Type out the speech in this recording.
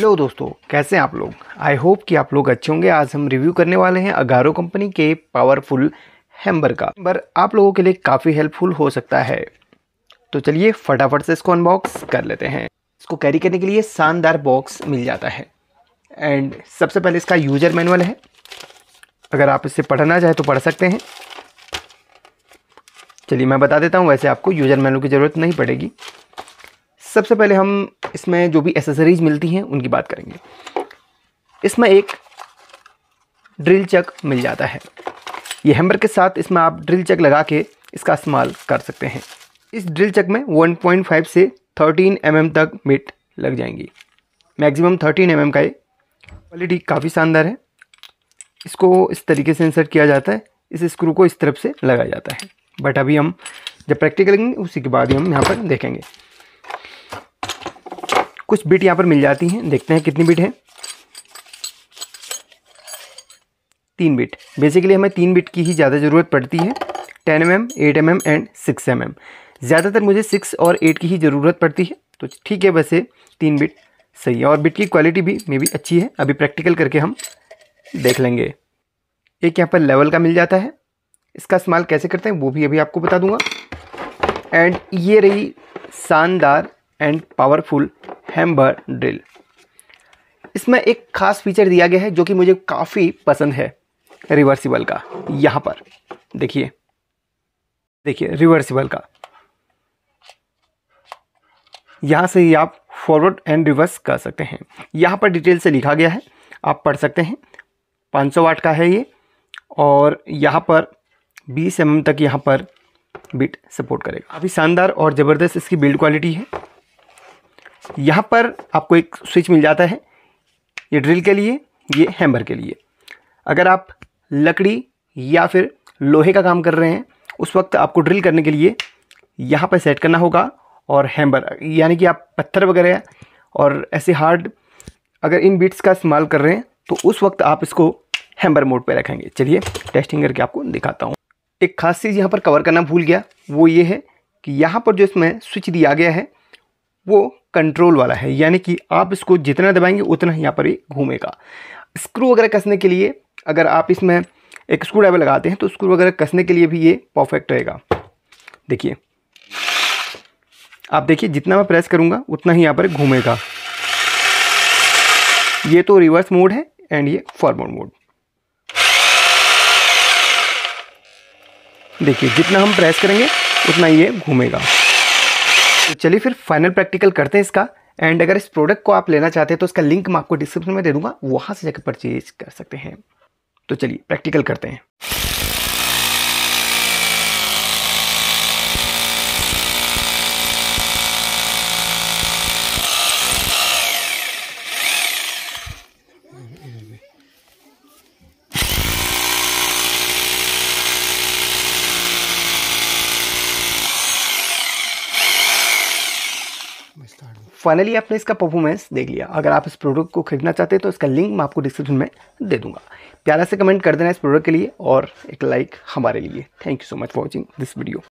लो दोस्तों कैसे हैं आप लोग आई होप कि आप लोग अच्छे होंगे आज हम रिव्यू करने वाले हैं अगारो कंपनी के पावरफुल हैम्बर का हैम्बर आप लोगों के लिए काफ़ी हेल्पफुल हो सकता है तो चलिए फटाफट से इसको अनबॉक्स कर लेते हैं इसको कैरी करने के लिए शानदार बॉक्स मिल जाता है एंड सबसे पहले इसका यूजर मैनुअल है अगर आप इससे पढ़ना चाहें तो पढ़ सकते हैं चलिए मैं बता देता हूँ वैसे आपको यूजर मैनुअल की ज़रूरत नहीं पड़ेगी सबसे पहले हम इसमें जो भी एसेसरीज मिलती हैं उनकी बात करेंगे इसमें एक ड्रिल चक मिल जाता है ये हैमर के साथ इसमें आप ड्रिल चक लगा के इसका इस्तेमाल कर सकते हैं इस ड्रिल चक में 1.5 से 13 एम mm तक मिट लग जाएंगी मैक्सिमम 13 एम mm का ये क्वालिटी काफ़ी शानदार है इसको इस तरीके से इंसर्ट किया जाता है इस स्क्रू को इस तरफ से लगाया जाता है बट अभी हम जब प्रैक्टिकल लेंगे उसी के बाद ही हम यहाँ पर देखेंगे कुछ बिट यहाँ पर मिल जाती हैं देखते हैं कितनी बिट है तीन बिट बेसिकली हमें तीन बिट की ही ज़्यादा ज़रूरत पड़ती है ten M M eight M M and six M M ज़्यादातर मुझे सिक्स और एट की ही ज़रूरत पड़ती है तो ठीक है वैसे तीन बिट सही है और बिट की क्वालिटी भी मे भी अच्छी है अभी प्रैक्टिकल करके हम देख लेंगे एक यहाँ पर लेवल का मिल जाता है इसका इस्तेमाल कैसे करते हैं वो भी अभी आपको बता दूंगा एंड ये रही शानदार एंड पावरफुल हैम्बर ड्रिल इसमें एक खास फीचर दिया गया है जो कि मुझे काफ़ी पसंद है रिवर्सिबल का यहाँ पर देखिए देखिए रिवर्सिबल का यहाँ से ही आप फॉरवर्ड एंड रिवर्स कर सकते हैं यहाँ पर डिटेल से लिखा गया है आप पढ़ सकते हैं 500 वाट का है ये और यहाँ पर 20 एम mm तक यहाँ पर बिट सपोर्ट करेगा अभी शानदार और ज़बरदस्त इसकी बिल्ड क्वालिटी है यहाँ पर आपको एक स्विच मिल जाता है ये ड्रिल के लिए ये हैमर के लिए अगर आप लकड़ी या फिर लोहे का काम कर रहे हैं उस वक्त आपको ड्रिल करने के लिए यहाँ पर सेट करना होगा और हैमर यानी कि आप पत्थर वगैरह और ऐसे हार्ड अगर इन बीट्स का इस्तेमाल कर रहे हैं तो उस वक्त आप इसको हैम्बर मोड पर रखेंगे चलिए टेस्टिंग करके आपको दिखाता हूँ एक खास चीज़ यहाँ पर कवर करना भूल गया वो ये है कि यहाँ पर जो इसमें स्विच दिया गया है वो कंट्रोल वाला है यानी कि आप इसको जितना दबाएंगे उतना यहाँ पर ही घूमेगा स्क्रू वगैरह कसने के लिए अगर आप इसमें एक स्क्रू ड्राइवर लगाते हैं तो स्क्रू वगैरह कसने के लिए भी ये परफेक्ट रहेगा देखिए आप देखिए जितना मैं प्रेस करूँगा उतना ही यहाँ पर घूमेगा ये तो रिवर्स मोड है एंड ये फॉरवर्ड मोड देखिए जितना हम प्रेस करेंगे उतना ये घूमेगा तो चलिए फिर फाइनल प्रैक्टिकल करते हैं इसका एंड अगर इस प्रोडक्ट को आप लेना चाहते हैं तो इसका लिंक मैं आपको डिस्क्रिप्शन में दे दूंगा वहाँ से जाकर परचेज कर सकते हैं तो चलिए प्रैक्टिकल करते हैं फाइनली आपने इसका परफॉर्मेंस देख लिया अगर आप इस प्रोडक्ट को खरीदना चाहते हैं तो इसका लिंक मैं आपको डिस्क्रिप्शन में दे दूंगा प्यारा से कमेंट कर देना इस प्रोडक्ट के लिए और एक लाइक हमारे लिए thank you so much for watching this video